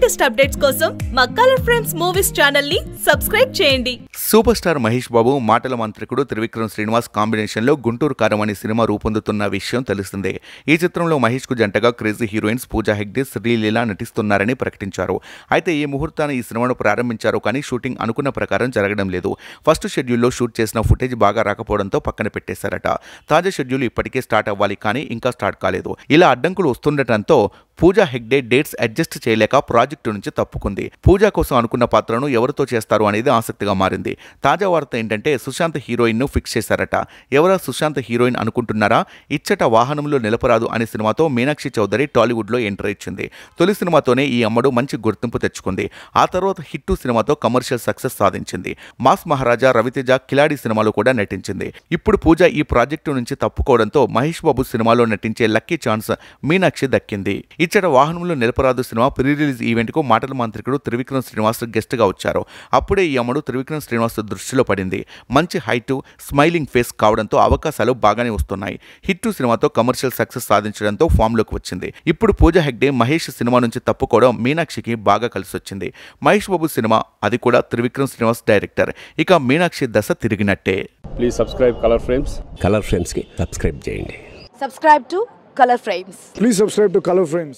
latest updates కోసం మా colour frames movies channel ని సబ్స్క్రైబ్ చేయండి సూపర్ స్టార్ మహేష్ బాబు మాటల మంత్రికుడు త్రివిక్రమ్ శ్రీనివాస్ కాంబినేషన్ లో గుంటూరు కారం అనే సినిమా రూపొందుతున్న విషయం తెలుస్తుంది ఈ చిత్రంలో మహేష్ కు జంటగా క్రేజీ హీరోయిన్స్ పూజా హెగ్డే శ్రీలీల నటిస్తున్నారని ప్రకటించారు అయితే ఈ ముహూర్తాన్ని ఈ సినిమాను ప్రారంభించారు కానీ షూటింగ్ అనుకున్న ప్రకారం జరగడం లేదు ఫస్ట్ షెడ్యూల్లో షూట్ చేసిన ఫుటేజ్ బాగా రాకపోవడంతో పక్కన పెట్టేశారట తాజా షెడ్యూల్ ఇప్పటికే స్టార్ట్ అవ్వాలి కానీ ఇంకా స్టార్ట్ కాలేదు ఇలా అడ్డంకులు వస్తుండటంతో పూజా హెగ్డే డేట్స్ అడ్జస్ట్ చేయలేక ప్రాజెక్ట్ ప్రాజెక్టు నుంచి తప్పుకుంది పూజ కోసం అనుకున్న పాత్రను ఎవరితో చేస్తారు అనేది ఆసక్తిగా మారింది తాజా వార్త ఏంటంటే సుశాంత్ ను ఫిక్స్ చేశారట ఎవరా సుశాంత్ హీరోయిన్ అనుకుంటున్నారా ఇచ్చట వాహనంలో నిలపరాదు అనే సినిమాతో మీనాక్షి చౌదరి టాలీవుడ్ లో ఎంటర్ ఇచ్చింది తొలి సినిమాతోనే ఈ అమ్మడు మంచి గుర్తింపు తెచ్చుకుంది ఆ తర్వాత హిట్టు సినిమాతో కమర్షియల్ సక్సెస్ సాధించింది మాస్ మహారాజా రవితేజ కిలాడి సినిమాలో కూడా నటించింది ఇప్పుడు పూజ ఈ ప్రాజెక్టు నుంచి తప్పుకోవడంతో మహేష్ బాబు సినిమాలో నటించే లక్కీ ఛాన్స్ మీనాక్షి దక్కింది ఇచ్చట వాహనంలో నిలపరాదు సినిమా ప్రీ రిలీజ్ ఈవెంట్ ఈవెంట్కు మాటల మాంత్రికుడు త్రివిక్రమ్ శ్రీనివాస్ గెస్ట్గా వచ్చారు అప్పుడే ఈ అమ్మడు త్రివిక్రమ్ శ్రీనివాస్ దృష్టిలో పడింది మంచి హైటు స్మైలింగ్ ఫేస్ కావడంతో అవకాశాలు బాగానే వస్తున్నాయి హిట్టు సినిమాతో కమర్షియల్ సక్సెస్ సాధించడంతో ఫామ్లోకి వచ్చింది ఇప్పుడు పూజ హెగ్డే మహేష్ సినిమా నుంచి తప్పుకోవడం మీనాక్షికి బాగా కలిసి వచ్చింది మహేష్ బాబు సినిమా అది కూడా త్రివిక్రమ్ శ్రీనివాస్ డైరెక్టర్ ఇక మీనాక్షి దశ తిరిగినట్టే please subscribe colour frames colour కి సబ్స్క్రైబ్ చేయండి subscribe to colour frames please subscribe to colour frames